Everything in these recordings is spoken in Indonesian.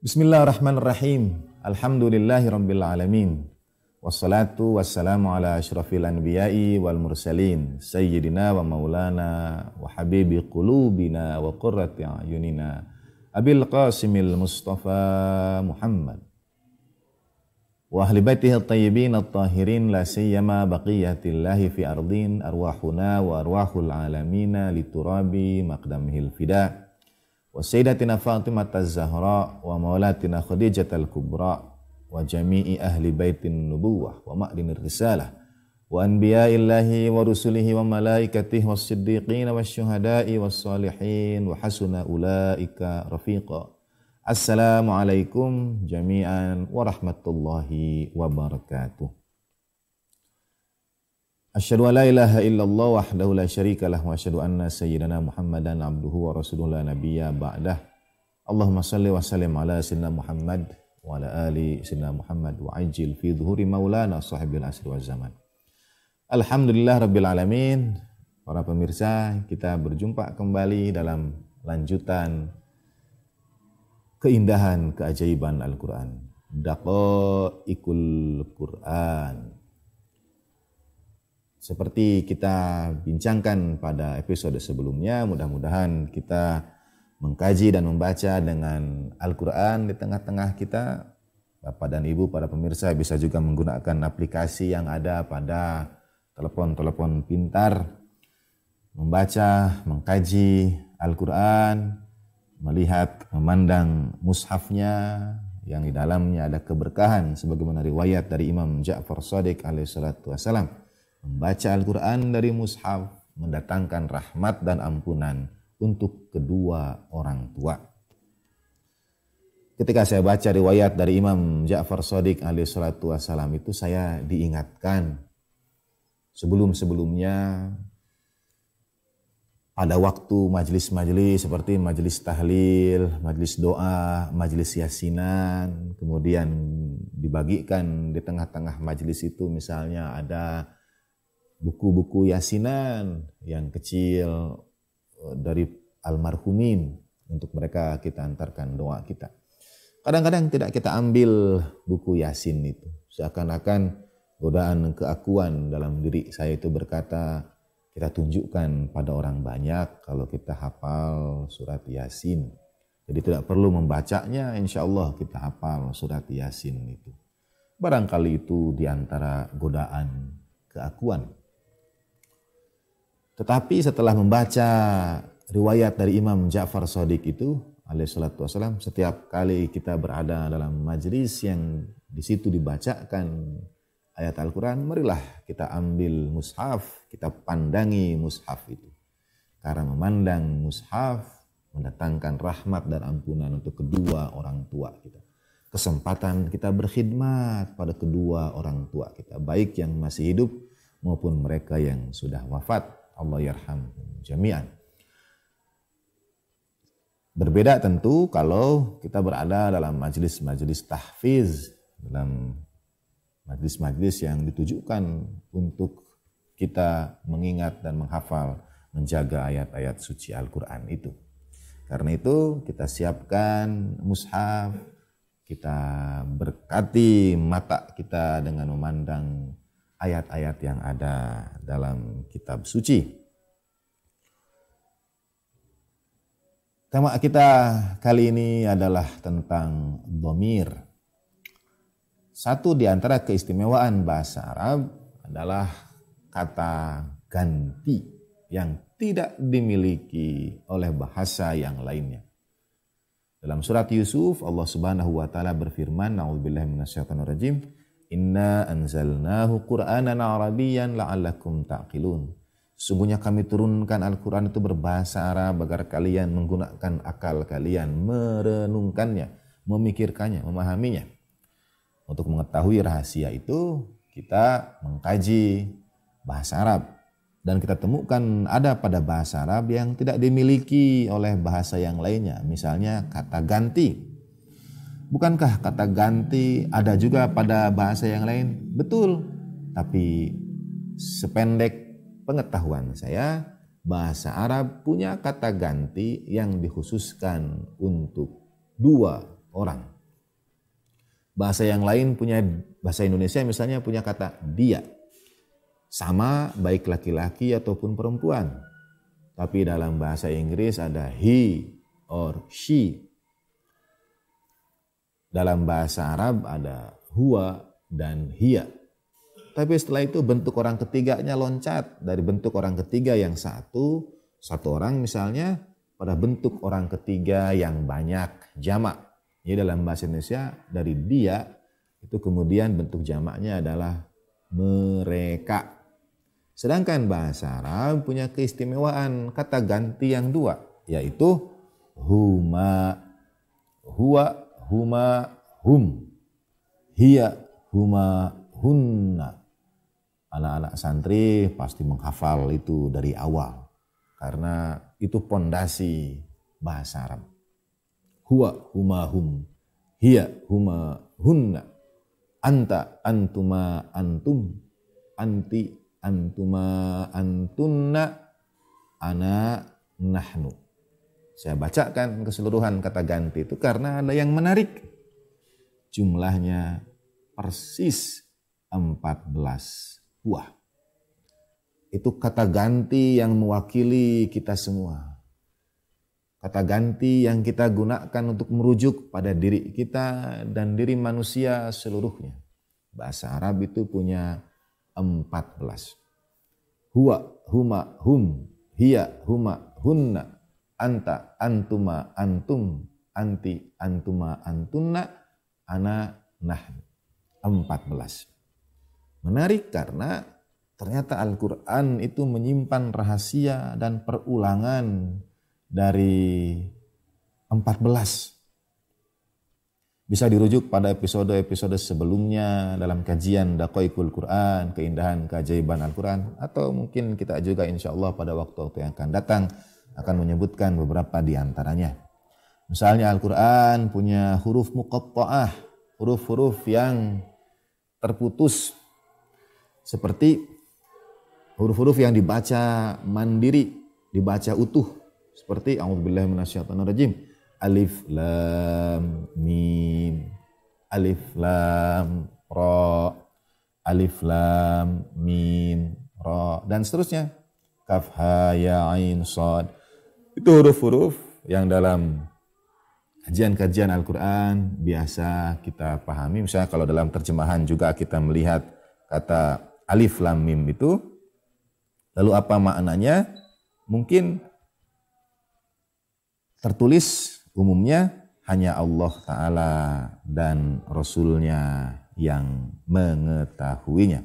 بسم الله الرحمن الرحيم الحمد لله رب العالمين والصلاة والسلام على أشرف الأنبياء والمرسلين سيدنا ومولانا وحبيب قلوبنا وقرة أعيننا أبي القاسم المصطفى محمد وأهل بيته الطيبين الطاهرين لا سيما بقية الله في أرضين أرواحنا وأرواح العالمين لتراب مقدمه الفداء وسيدتنا فاطمة الزهراء ومولاتنا خديجة الكبرى وجميع أهل بيت النبوة ومأرم الرسالة وأنبياء الله ورسله وملائكته والصديقين والشهداء والصالحين وحسن أولئك رفيقا السلام عليكم جميعا ورحمة الله وبركاته Asyhadu an la ilaha illallah wahdahu la lah wa asyhadu anna sayyidana Muhammadan abduhu wa rasuluhu la nabiyya ba'dah. Allahumma salli wa sallim ala sayyidina Muhammad wa ala ali sayyidina Muhammad wa ajil fi dhuhuri maulana sahibil asri wa zaman. Alhamdulillah rabbil alamin. Para pemirsa, kita berjumpa kembali dalam lanjutan keindahan keajaiban Al-Qur'an. Daqaiqul Qur'an. Seperti kita bincangkan pada episode sebelumnya, mudah-mudahan kita mengkaji dan membaca dengan Al-Quran di tengah-tengah kita. Bapak dan Ibu, para pemirsa bisa juga menggunakan aplikasi yang ada pada telepon-telepon pintar. Membaca, mengkaji Al-Quran, melihat, memandang mushafnya, yang di dalamnya ada keberkahan sebagaimana riwayat dari Imam Ja'far Sadiq alaihissalatu wassalam membaca Al-Quran dari mushaf mendatangkan rahmat dan ampunan untuk kedua orang tua. Ketika saya baca riwayat dari Imam Ja'far Sadiq alaih salatu wassalam itu saya diingatkan sebelum-sebelumnya ada waktu majelis-majelis seperti majelis tahlil, majelis doa, majelis yasinan, kemudian dibagikan di tengah-tengah majelis itu misalnya ada buku-buku yasinan yang kecil eh, dari almarhumin untuk mereka kita antarkan doa kita. Kadang-kadang tidak kita ambil buku yasin itu. Seakan-akan godaan keakuan dalam diri saya itu berkata, kita tunjukkan pada orang banyak kalau kita hafal surat yasin. Jadi tidak perlu membacanya, insya Allah kita hafal surat yasin itu. Barangkali itu diantara godaan keakuan tetapi setelah membaca riwayat dari Imam Ja'far Sadiq itu alaihissalatu wassalam setiap kali kita berada dalam majlis yang di situ dibacakan ayat Al-Quran, marilah kita ambil mushaf, kita pandangi mushaf itu. Karena memandang mushaf mendatangkan rahmat dan ampunan untuk kedua orang tua kita. Kesempatan kita berkhidmat pada kedua orang tua kita, baik yang masih hidup maupun mereka yang sudah wafat. Allah yarham jami'an. Berbeda tentu kalau kita berada dalam majelis-majelis tahfiz, dalam majelis-majelis yang ditujukan untuk kita mengingat dan menghafal, menjaga ayat-ayat suci Al-Quran itu. Karena itu kita siapkan mushaf, kita berkati mata kita dengan memandang ayat-ayat yang ada dalam kitab suci. Tema kita kali ini adalah tentang domir. Satu di antara keistimewaan bahasa Arab adalah kata ganti yang tidak dimiliki oleh bahasa yang lainnya. Dalam surat Yusuf, Allah Subhanahu wa taala berfirman, "Na'udzubillahi minasyaitonirrajim." rajim Inna anzalnahu Qur'anan Arabiyan la'allakum ta'qilun. Sungguhnya kami turunkan Al-Quran itu berbahasa Arab agar kalian menggunakan akal kalian, merenungkannya, memikirkannya, memahaminya. Untuk mengetahui rahasia itu, kita mengkaji bahasa Arab. Dan kita temukan ada pada bahasa Arab yang tidak dimiliki oleh bahasa yang lainnya. Misalnya kata ganti. Bukankah kata ganti ada juga pada bahasa yang lain? Betul, tapi sependek pengetahuan saya, bahasa Arab punya kata ganti yang dikhususkan untuk dua orang. Bahasa yang lain punya bahasa Indonesia misalnya punya kata dia. Sama baik laki-laki ataupun perempuan. Tapi dalam bahasa Inggris ada he or she dalam bahasa Arab ada huwa dan hiya. Tapi setelah itu bentuk orang ketiganya loncat dari bentuk orang ketiga yang satu, satu orang misalnya pada bentuk orang ketiga yang banyak jamak. Ini dalam bahasa Indonesia dari dia itu kemudian bentuk jamaknya adalah mereka. Sedangkan bahasa Arab punya keistimewaan kata ganti yang dua, yaitu huma, huwa, huma hum hiya huma hunna anak-anak santri pasti menghafal itu dari awal karena itu pondasi bahasa Arab huwa huma hum hiya huma hunna anta antuma antum anti antuma antunna ana nahnu saya bacakan keseluruhan kata ganti itu karena ada yang menarik. Jumlahnya persis 14 buah. Itu kata ganti yang mewakili kita semua. Kata ganti yang kita gunakan untuk merujuk pada diri kita dan diri manusia seluruhnya. Bahasa Arab itu punya 14. Huwa, huma, hum, hiya, huma, hunna, anta, antuma, antum, anti, antuma, antunna, ana, nahnu. 14. Menarik karena ternyata Al-Quran itu menyimpan rahasia dan perulangan dari 14. Bisa dirujuk pada episode-episode sebelumnya dalam kajian Daqaiqul Quran, keindahan keajaiban Al-Quran, atau mungkin kita juga insya Allah pada waktu-waktu yang akan datang akan menyebutkan beberapa di antaranya. Misalnya Al-Quran punya huruf muqatta'ah, huruf-huruf yang terputus seperti huruf-huruf yang dibaca mandiri, dibaca utuh seperti a'udzubillahi rajim, Alif lam mim. Alif lam ra. Alif lam mim ra dan seterusnya. Kaf ha ya ain sad. Itu huruf-huruf yang dalam kajian-kajian Al-Quran biasa kita pahami. Misalnya kalau dalam terjemahan juga kita melihat kata alif lam mim itu. Lalu apa maknanya? Mungkin tertulis umumnya hanya Allah Ta'ala dan Rasulnya yang mengetahuinya.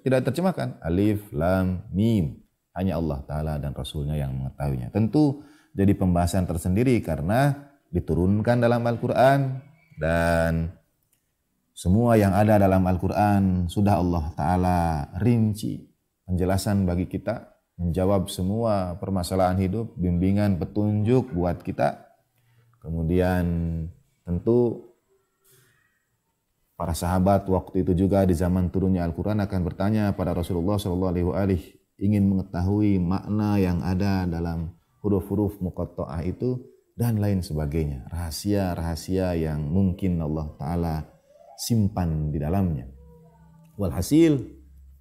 tidak terjemahkan alif lam mim hanya Allah Ta'ala dan Rasulnya yang mengetahuinya. Tentu jadi pembahasan tersendiri karena diturunkan dalam Al-Quran dan semua yang ada dalam Al-Quran sudah Allah Ta'ala rinci penjelasan bagi kita menjawab semua permasalahan hidup, bimbingan, petunjuk buat kita. Kemudian tentu para sahabat waktu itu juga di zaman turunnya Al-Quran akan bertanya pada Rasulullah Shallallahu Alaihi ingin mengetahui makna yang ada dalam huruf-huruf muqatta'ah itu dan lain sebagainya. Rahasia-rahasia yang mungkin Allah Ta'ala simpan di dalamnya. Walhasil,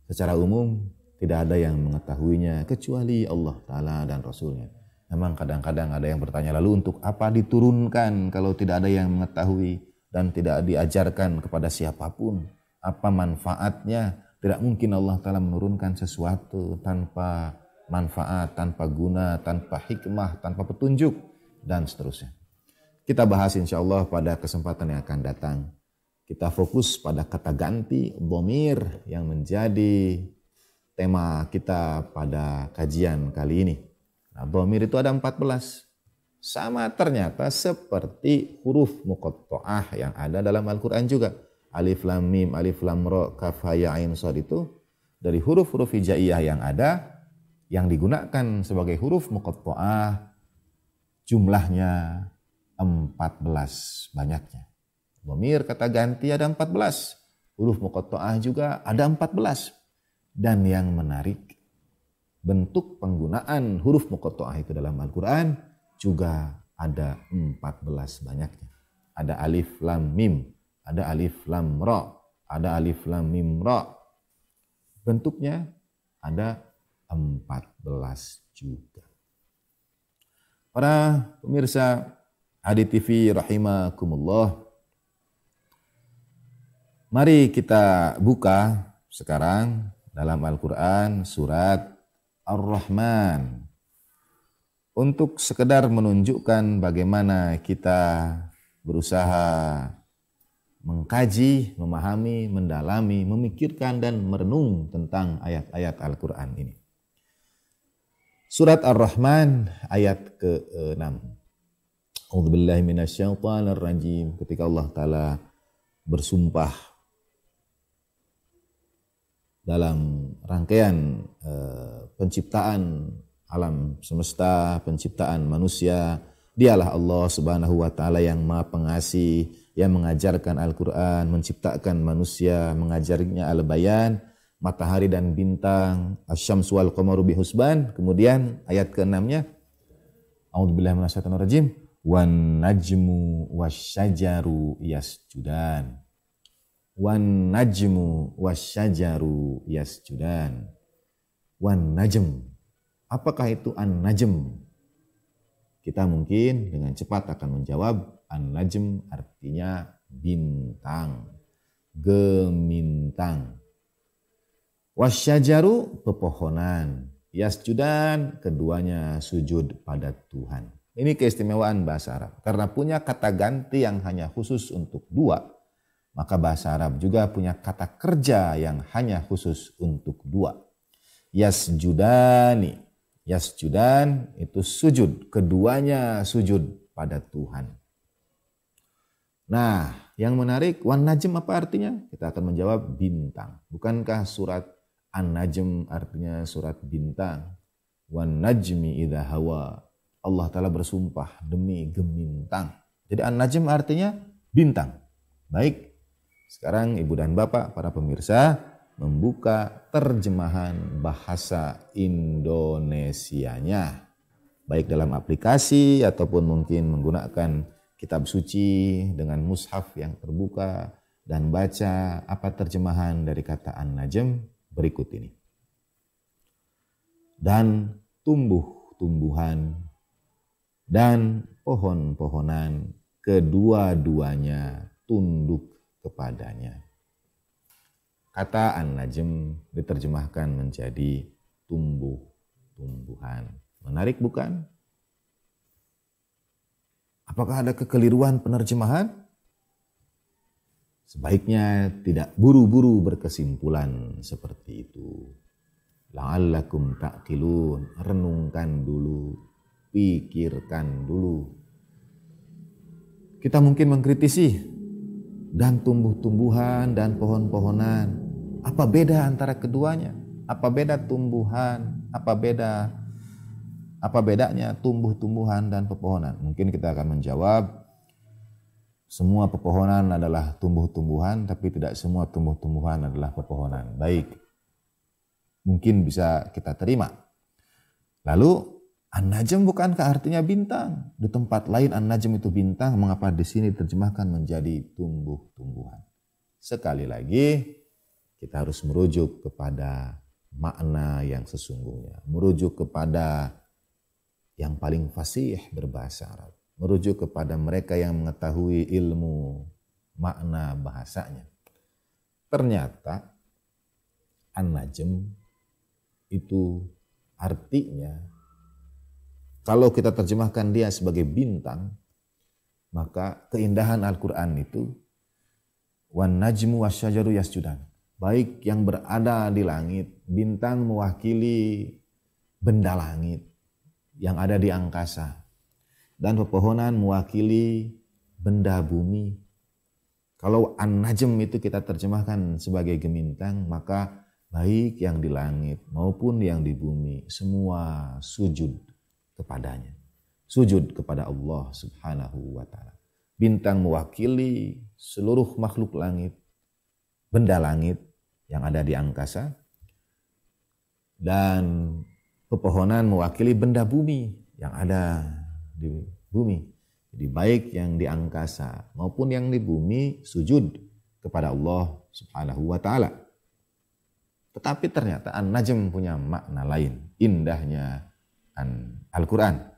secara umum tidak ada yang mengetahuinya kecuali Allah Ta'ala dan Rasulnya. Memang kadang-kadang ada yang bertanya lalu untuk apa diturunkan kalau tidak ada yang mengetahui dan tidak diajarkan kepada siapapun. Apa manfaatnya tidak mungkin Allah Ta'ala menurunkan sesuatu tanpa manfaat, tanpa guna, tanpa hikmah, tanpa petunjuk, dan seterusnya. Kita bahas insya Allah pada kesempatan yang akan datang. Kita fokus pada kata ganti, bomir yang menjadi tema kita pada kajian kali ini. Nah, bomir itu ada 14. Sama ternyata seperti huruf muqatta'ah yang ada dalam Al-Quran juga alif lam mim, alif lam ro, kaf ha ya ain sod itu dari huruf-huruf hijaiyah yang ada yang digunakan sebagai huruf muqatta'ah jumlahnya 14 banyaknya. Domir kata ganti ada 14. Huruf muqatta'ah juga ada 14. Dan yang menarik bentuk penggunaan huruf muqatta'ah itu dalam Al-Qur'an juga ada 14 banyaknya. Ada alif, lam, mim, ada alif lam ra, ada alif lam mim ra. Bentuknya ada 14 juga. Para pemirsa Adi TV rahimakumullah. Mari kita buka sekarang dalam Al-Qur'an surat Ar-Rahman untuk sekedar menunjukkan bagaimana kita berusaha mengkaji, memahami, mendalami, memikirkan dan merenung tentang ayat-ayat Al-Qur'an ini. Surat Ar-Rahman ayat ke-6. A'udzubillahi minasyaitonir rajim. Ketika Allah taala bersumpah dalam rangkaian eh, penciptaan alam semesta, penciptaan manusia, dialah Allah Subhanahu wa taala yang Maha Pengasih, yang mengajarkan Al-Quran, menciptakan manusia, mengajarinya Al-Bayan, matahari dan bintang, asyamsu wal qamaru bihusban. Kemudian ayat keenamnya 6 nya A'udzubillahi minasyaitonir rajim. Wan najmu wasyajaru yasjudan. Wan najmu wasyajaru yasjudan. Wan najm. Apakah itu an najm? Kita mungkin dengan cepat akan menjawab an-najm artinya bintang, gemintang. Wasyajaru pepohonan, yasjudan keduanya sujud pada Tuhan. Ini keistimewaan bahasa Arab. Karena punya kata ganti yang hanya khusus untuk dua, maka bahasa Arab juga punya kata kerja yang hanya khusus untuk dua. Yasjudani Yasjudan itu sujud, keduanya sujud pada Tuhan. Nah, yang menarik wan najm apa artinya? Kita akan menjawab bintang. Bukankah surat An-Najm artinya surat bintang? Wan najmi idha hawa. Allah Ta'ala bersumpah demi gemintang. Jadi An-Najm artinya bintang. Baik, sekarang ibu dan bapak, para pemirsa, membuka terjemahan bahasa Indonesianya baik dalam aplikasi ataupun mungkin menggunakan kitab suci dengan mushaf yang terbuka dan baca apa terjemahan dari kata An-Najm berikut ini. Dan tumbuh-tumbuhan dan pohon-pohonan kedua-duanya tunduk kepadanya. Kata An-Najm diterjemahkan menjadi tumbuh-tumbuhan. Menarik bukan? Apakah ada kekeliruan penerjemahan? Sebaiknya tidak buru-buru berkesimpulan seperti itu. La'allakum ta'qilun, renungkan dulu, pikirkan dulu. Kita mungkin mengkritisi dan tumbuh-tumbuhan dan pohon-pohonan apa beda antara keduanya? Apa beda tumbuhan? Apa beda apa bedanya tumbuh-tumbuhan dan pepohonan? Mungkin kita akan menjawab semua pepohonan adalah tumbuh-tumbuhan tapi tidak semua tumbuh-tumbuhan adalah pepohonan. Baik. Mungkin bisa kita terima. Lalu An-Najm bukankah artinya bintang? Di tempat lain An-Najm itu bintang, mengapa di sini terjemahkan menjadi tumbuh-tumbuhan? Sekali lagi, kita harus merujuk kepada makna yang sesungguhnya, merujuk kepada yang paling fasih berbahasa Arab, merujuk kepada mereka yang mengetahui ilmu makna bahasanya. Ternyata An-Najm itu artinya kalau kita terjemahkan dia sebagai bintang, maka keindahan Al-Quran itu wan najmu wasyajaru yasjudan baik yang berada di langit. Bintang mewakili benda langit yang ada di angkasa. Dan pepohonan mewakili benda bumi. Kalau an-najm itu kita terjemahkan sebagai gemintang, maka baik yang di langit maupun yang di bumi, semua sujud kepadanya. Sujud kepada Allah subhanahu wa ta'ala. Bintang mewakili seluruh makhluk langit, benda langit, yang ada di angkasa. Dan pepohonan mewakili benda bumi yang ada di bumi. Jadi baik yang di angkasa maupun yang di bumi sujud kepada Allah Subhanahu wa taala. Tetapi ternyata An-Najm punya makna lain, indahnya Al-Qur'an.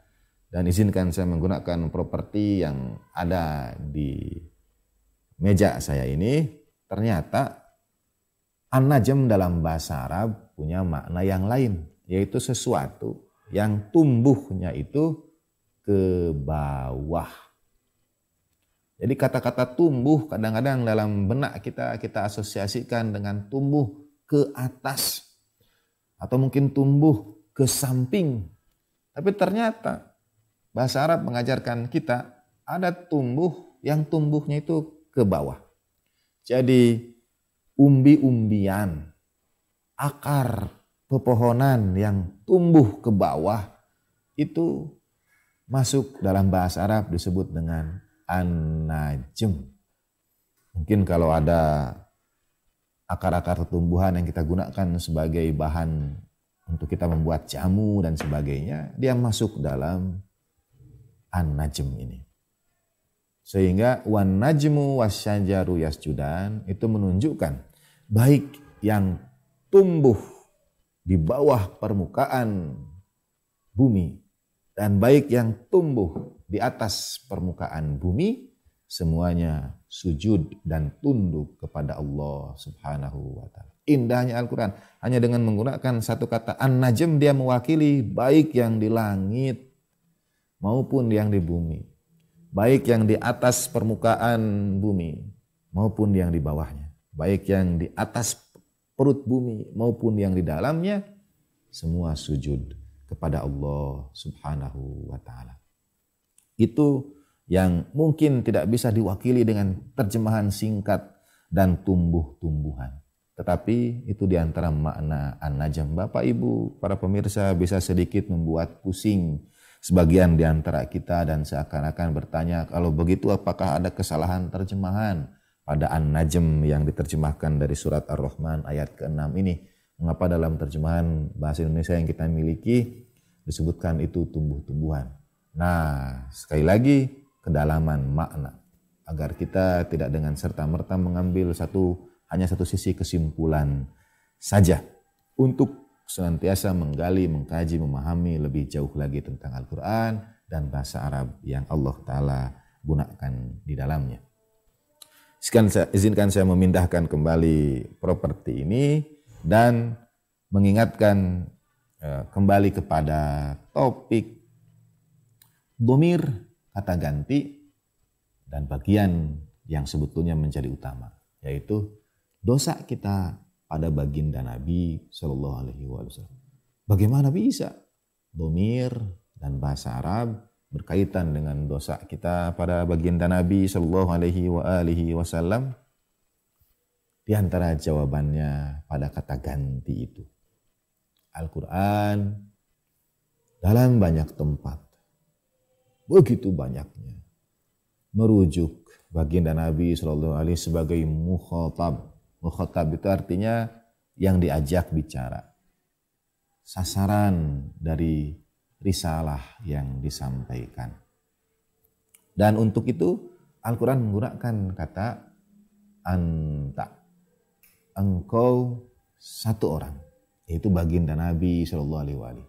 Dan izinkan saya menggunakan properti yang ada di meja saya ini, ternyata An-najm dalam bahasa Arab punya makna yang lain, yaitu sesuatu yang tumbuhnya itu ke bawah. Jadi kata-kata tumbuh kadang-kadang dalam benak kita kita asosiasikan dengan tumbuh ke atas atau mungkin tumbuh ke samping. Tapi ternyata bahasa Arab mengajarkan kita ada tumbuh yang tumbuhnya itu ke bawah. Jadi umbi-umbian, akar pepohonan yang tumbuh ke bawah itu masuk dalam bahasa Arab disebut dengan an-najm. Mungkin kalau ada akar-akar tumbuhan yang kita gunakan sebagai bahan untuk kita membuat jamu dan sebagainya, dia masuk dalam an-najm ini. Sehingga wan najmu wasyajaru yasjudan itu menunjukkan baik yang tumbuh di bawah permukaan bumi dan baik yang tumbuh di atas permukaan bumi semuanya sujud dan tunduk kepada Allah Subhanahu wa taala. Indahnya Al-Qur'an hanya dengan menggunakan satu kata An-Najm dia mewakili baik yang di langit maupun yang di bumi. Baik yang di atas permukaan bumi maupun yang di bawahnya baik yang di atas perut bumi maupun yang di dalamnya semua sujud kepada Allah Subhanahu wa taala. Itu yang mungkin tidak bisa diwakili dengan terjemahan singkat dan tumbuh-tumbuhan. Tetapi itu di antara makna An-Najm. Bapak Ibu, para pemirsa bisa sedikit membuat pusing sebagian di antara kita dan seakan-akan bertanya, kalau begitu apakah ada kesalahan terjemahan? pada An-Najm yang diterjemahkan dari surat Ar-Rahman ayat ke-6 ini. Mengapa dalam terjemahan bahasa Indonesia yang kita miliki disebutkan itu tumbuh-tumbuhan. Nah, sekali lagi kedalaman makna agar kita tidak dengan serta-merta mengambil satu hanya satu sisi kesimpulan saja untuk senantiasa menggali, mengkaji, memahami lebih jauh lagi tentang Al-Qur'an dan bahasa Arab yang Allah taala gunakan di dalamnya. Izinkan saya, izinkan saya memindahkan kembali properti ini dan mengingatkan eh, kembali kepada topik domir kata ganti dan bagian yang sebetulnya menjadi utama yaitu dosa kita pada baginda Nabi Shallallahu Alaihi Wasallam. Bagaimana bisa domir dan bahasa Arab berkaitan dengan dosa kita pada baginda Nabi Shallallahu Alaihi wa alihi Wasallam di antara jawabannya pada kata ganti itu Al-Quran dalam banyak tempat begitu banyaknya merujuk baginda Nabi Shallallahu Alaihi sebagai mukhotab mukhotab itu artinya yang diajak bicara sasaran dari risalah yang disampaikan. Dan untuk itu Al-Quran menggunakan kata anta. Engkau satu orang. Yaitu baginda Nabi Shallallahu Alaihi Wasallam.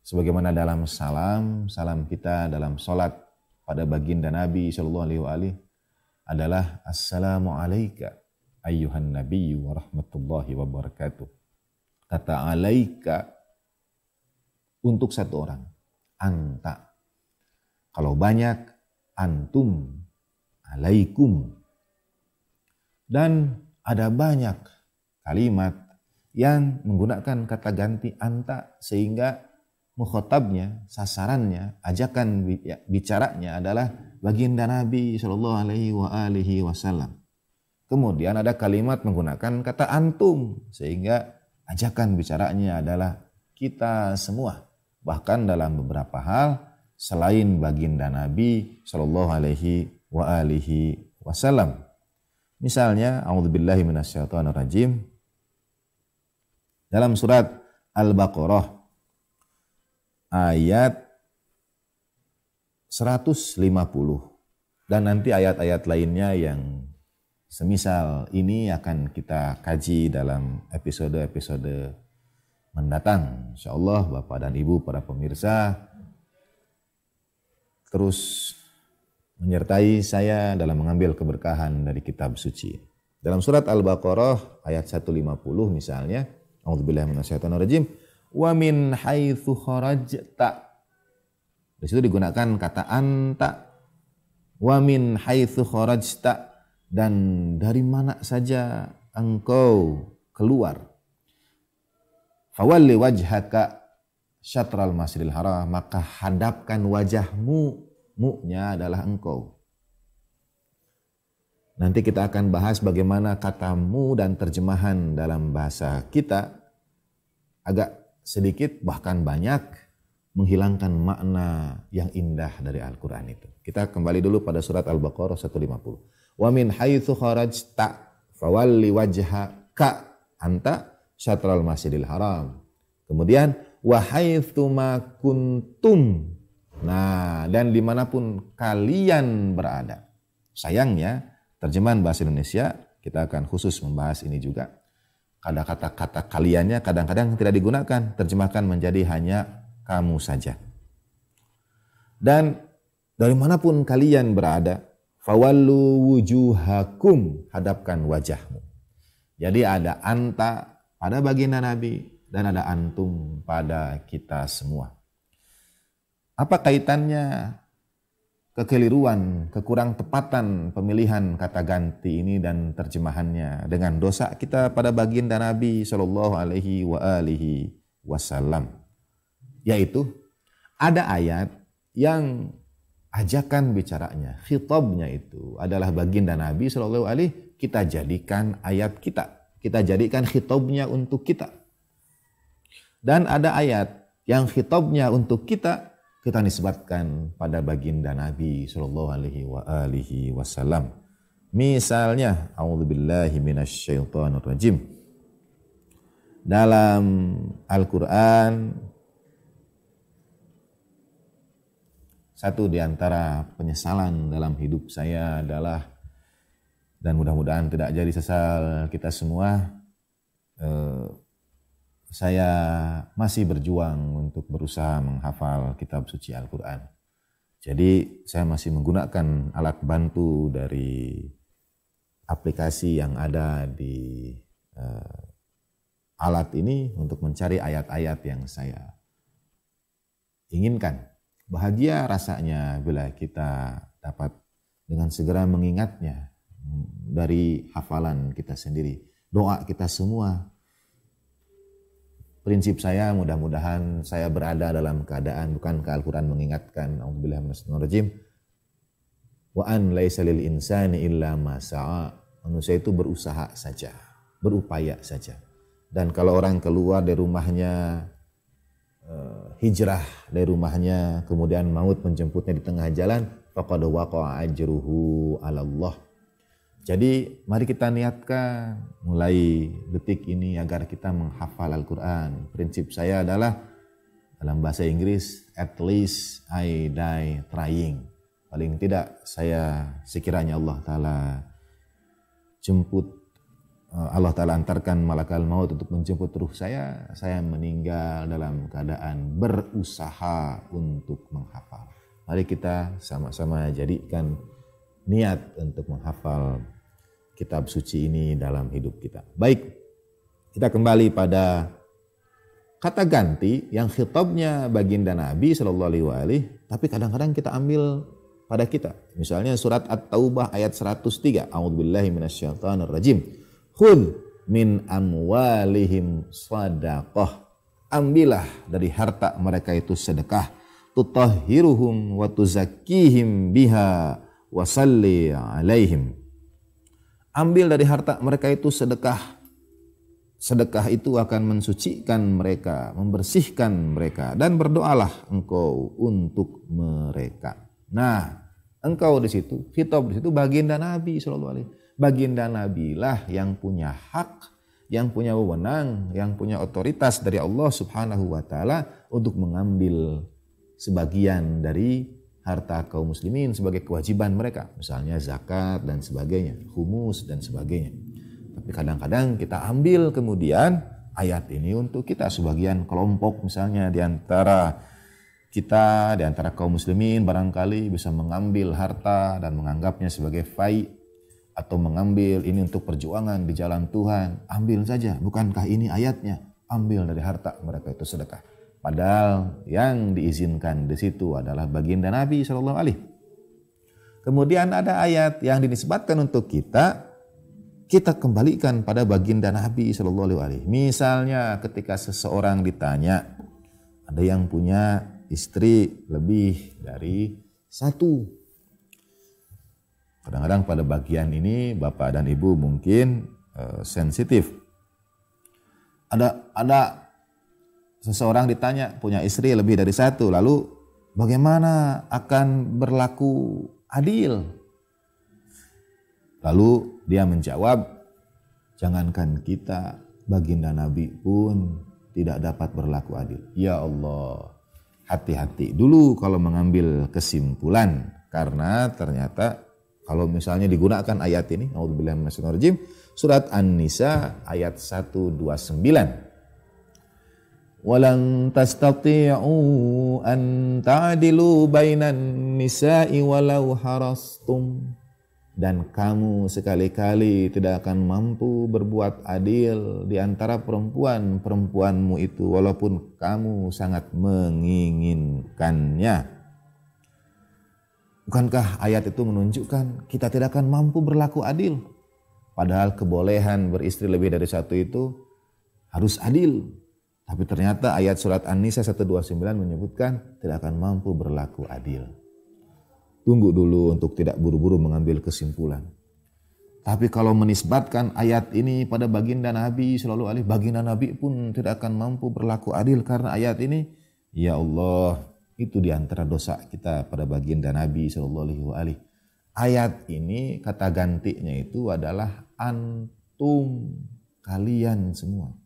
Sebagaimana dalam salam, salam kita dalam sholat pada baginda Nabi Shallallahu Alaihi Wasallam adalah Assalamu alaika ayyuhan nabiyyu wa rahmatullahi wa barakatuh. Kata alaika untuk satu orang. Anta. Kalau banyak, antum, alaikum. Dan ada banyak kalimat yang menggunakan kata ganti anta sehingga mukhotabnya, sasarannya, ajakan ya, bicaranya adalah baginda Nabi Shallallahu Alaihi Wasallam. Kemudian ada kalimat menggunakan kata antum sehingga ajakan bicaranya adalah kita semua bahkan dalam beberapa hal selain baginda Nabi Shallallahu Alaihi wa alihi wasallam. Misalnya, A'udzubillahi rajim. Dalam surat Al-Baqarah ayat 150 dan nanti ayat-ayat lainnya yang semisal ini akan kita kaji dalam episode-episode mendatang. Insya Allah Bapak dan Ibu para pemirsa terus menyertai saya dalam mengambil keberkahan dari kitab suci. Dalam surat Al-Baqarah ayat 150 misalnya, A'udzubillahi minasyaitonirrajim, wa min haitsu kharajta. Di situ digunakan kata anta. Wa min haitsu kharajta dan dari mana saja engkau keluar. Fawalli wajhaka syatral masjidil haram, maka hadapkan wajahmu, mu'nya adalah engkau. Nanti kita akan bahas bagaimana katamu dan terjemahan dalam bahasa kita agak sedikit bahkan banyak menghilangkan makna yang indah dari Al-Quran itu. Kita kembali dulu pada surat Al-Baqarah 150. Wa min haythu kharajta fawalli ka anta syatral masjidil haram. Kemudian wahai kuntum. Nah, dan dimanapun kalian berada. Sayangnya, terjemahan bahasa Indonesia, kita akan khusus membahas ini juga. Ada kata-kata kaliannya kadang-kadang tidak digunakan, terjemahkan menjadi hanya kamu saja. Dan dari manapun kalian berada, fawallu wujuhakum, hadapkan wajahmu. Jadi ada anta, pada baginda Nabi dan ada antum pada kita semua. Apa kaitannya kekeliruan, kekurang tepatan pemilihan kata ganti ini dan terjemahannya dengan dosa kita pada baginda Nabi Shallallahu Alaihi wa alihi Wasallam, yaitu ada ayat yang ajakan bicaranya, khitabnya itu adalah baginda Nabi Shallallahu Alaihi kita jadikan ayat kita kita jadikan khitobnya untuk kita. Dan ada ayat yang khitobnya untuk kita, kita nisbatkan pada baginda Nabi saw. Alaihi wa alihi Wasallam. Misalnya, A'udzubillahi Dalam Al-Quran satu di antara penyesalan dalam hidup saya adalah dan mudah-mudahan tidak jadi sesal kita semua. Eh, saya masih berjuang untuk berusaha menghafal kitab suci Al-Quran. Jadi saya masih menggunakan alat bantu dari aplikasi yang ada di eh, alat ini untuk mencari ayat-ayat yang saya inginkan. Bahagia rasanya bila kita dapat dengan segera mengingatnya dari hafalan kita sendiri, doa kita semua. Prinsip saya mudah-mudahan saya berada dalam keadaan bukan ke Al-Quran mengingatkan rajim wa an laisa lil insani illa ma Manusia itu berusaha saja, berupaya saja. Dan kalau orang keluar dari rumahnya eh, hijrah dari rumahnya kemudian maut menjemputnya di tengah jalan faqad waqa'a ajruhu 'ala Allah jadi mari kita niatkan mulai detik ini agar kita menghafal Al-Quran. Prinsip saya adalah dalam bahasa Inggris, at least I die trying. Paling tidak saya sekiranya Allah Ta'ala jemput, eh, Allah Ta'ala antarkan malakal maut untuk menjemput ruh saya, saya meninggal dalam keadaan berusaha untuk menghafal. Mari kita sama-sama jadikan niat untuk menghafal kitab suci ini dalam hidup kita. Baik, kita kembali pada kata ganti yang khitabnya baginda Nabi Shallallahu Alaihi Wasallam, tapi kadang-kadang kita ambil pada kita. Misalnya surat At-Taubah ayat 103, A'udzubillahi rajim. Khud min amwalihim sadaqah. Ambillah dari harta mereka itu sedekah. Tutahhiruhum wa tuzakkihim biha wasalli alaihim. Ambil dari harta mereka itu sedekah. Sedekah itu akan mensucikan mereka, membersihkan mereka dan berdoalah engkau untuk mereka. Nah, engkau di situ, khitab di situ baginda Nabi sallallahu alaihi Baginda Nabi lah yang punya hak, yang punya wewenang, yang punya otoritas dari Allah Subhanahu wa taala untuk mengambil sebagian dari harta kaum muslimin sebagai kewajiban mereka, misalnya zakat dan sebagainya, humus dan sebagainya. Tapi kadang-kadang kita ambil kemudian ayat ini untuk kita sebagian kelompok misalnya diantara kita diantara kaum muslimin barangkali bisa mengambil harta dan menganggapnya sebagai fai atau mengambil ini untuk perjuangan di jalan Tuhan. Ambil saja, bukankah ini ayatnya? Ambil dari harta mereka itu sedekah. Padahal yang diizinkan di situ adalah baginda Nabi Shallallahu Alaihi. Kemudian ada ayat yang dinisbatkan untuk kita, kita kembalikan pada baginda Nabi Shallallahu Alaihi. Misalnya ketika seseorang ditanya, ada yang punya istri lebih dari satu. Kadang-kadang pada bagian ini bapak dan ibu mungkin uh, sensitif. Ada ada seseorang ditanya punya istri lebih dari satu, lalu bagaimana akan berlaku adil? Lalu dia menjawab, jangankan kita, baginda Nabi pun tidak dapat berlaku adil. Ya Allah, hati-hati dulu kalau mengambil kesimpulan, karena ternyata kalau misalnya digunakan ayat ini, surat An-Nisa ayat 129 ولن تستطيعوا أن تعدلوا بين النساء ولو حرصتم dan kamu sekali-kali tidak akan mampu berbuat adil di antara perempuan-perempuanmu itu walaupun kamu sangat menginginkannya. Bukankah ayat itu menunjukkan kita tidak akan mampu berlaku adil? Padahal kebolehan beristri lebih dari satu itu harus adil tapi ternyata ayat surat An-Nisa 129 menyebutkan tidak akan mampu berlaku adil. Tunggu dulu untuk tidak buru-buru mengambil kesimpulan. Tapi kalau menisbatkan ayat ini pada baginda Nabi selalu alih, baginda Nabi pun tidak akan mampu berlaku adil karena ayat ini, ya Allah, itu diantara dosa kita pada baginda Nabi Shallallahu Alaihi Ayat ini kata gantinya itu adalah antum kalian semua.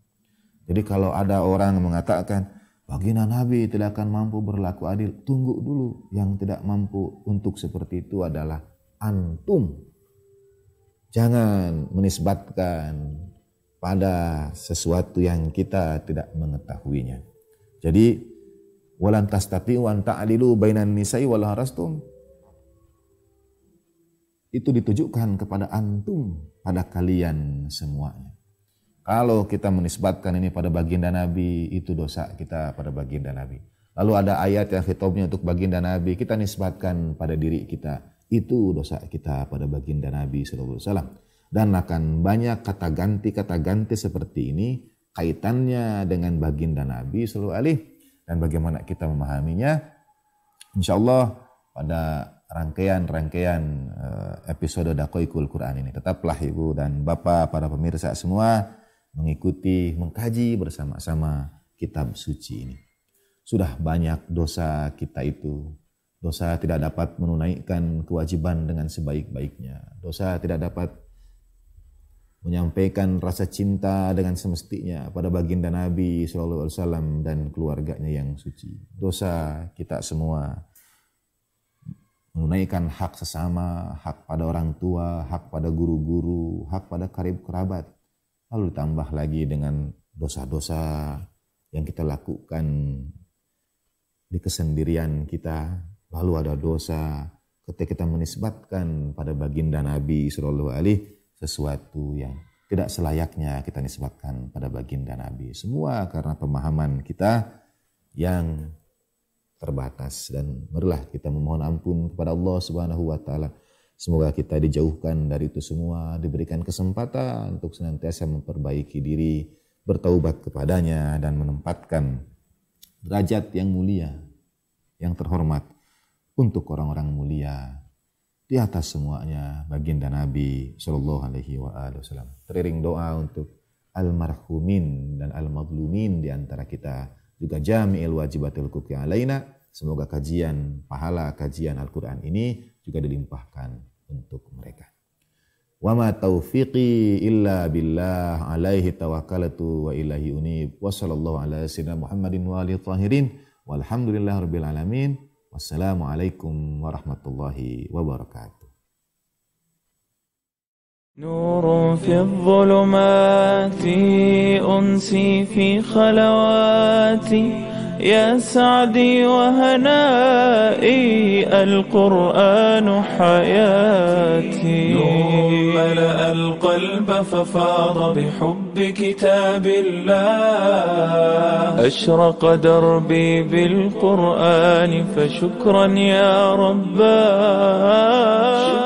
Jadi kalau ada orang mengatakan baginda Nabi tidak akan mampu berlaku adil, tunggu dulu. Yang tidak mampu untuk seperti itu adalah antum. Jangan menisbatkan pada sesuatu yang kita tidak mengetahuinya. Jadi walan tastati wan ta'dilu bainan nisa'i wal harastum. Itu ditujukan kepada antum pada kalian semuanya. Kalau kita menisbatkan ini pada baginda Nabi, itu dosa kita pada baginda Nabi. Lalu ada ayat yang khitabnya untuk baginda Nabi, kita nisbatkan pada diri kita. Itu dosa kita pada baginda Nabi SAW. Dan akan banyak kata ganti-kata ganti seperti ini, kaitannya dengan baginda Nabi SAW. Alaihi dan bagaimana kita memahaminya. Insya Allah pada rangkaian-rangkaian eh, episode Dakoikul Quran ini. Tetaplah Ibu dan Bapak, para pemirsa semua, mengikuti, mengkaji bersama-sama kitab suci ini. Sudah banyak dosa kita itu. Dosa tidak dapat menunaikan kewajiban dengan sebaik-baiknya. Dosa tidak dapat menyampaikan rasa cinta dengan semestinya pada baginda Nabi saw dan keluarganya yang suci. Dosa kita semua menunaikan hak sesama, hak pada orang tua, hak pada guru-guru, hak pada karib kerabat lalu ditambah lagi dengan dosa-dosa yang kita lakukan di kesendirian kita, lalu ada dosa ketika kita menisbatkan pada baginda Nabi Shallallahu Alaihi sesuatu yang tidak selayaknya kita nisbatkan pada baginda Nabi. Semua karena pemahaman kita yang terbatas dan marilah kita memohon ampun kepada Allah Subhanahu wa taala Semoga kita dijauhkan dari itu semua, diberikan kesempatan untuk senantiasa memperbaiki diri, bertaubat kepadanya, dan menempatkan derajat yang mulia, yang terhormat untuk orang-orang mulia di atas semuanya baginda Nabi Shallallahu Alaihi Wasallam. Teriring doa untuk almarhumin dan almaglumin di antara kita juga jamil wajibatil kuki alaina Semoga kajian pahala kajian Al-Quran ini juga dilimpahkan untuk mereka. Wa ma taufiqi illa billah alaihi tawakkaltu wa ilahi unib. Wa sallallahu ala sayyidina Muhammadin wa alihi tahirin. Walhamdulillah rabbil alamin. Wassalamualaikum warahmatullahi wabarakatuh. نور في الظلمات أنسي في خلواتي يا سعدي وهنائي القرآن حياتي نور ملأ القلب ففاض بحب كتاب الله أشرق دربي بالقرآن فشكرا يا رباه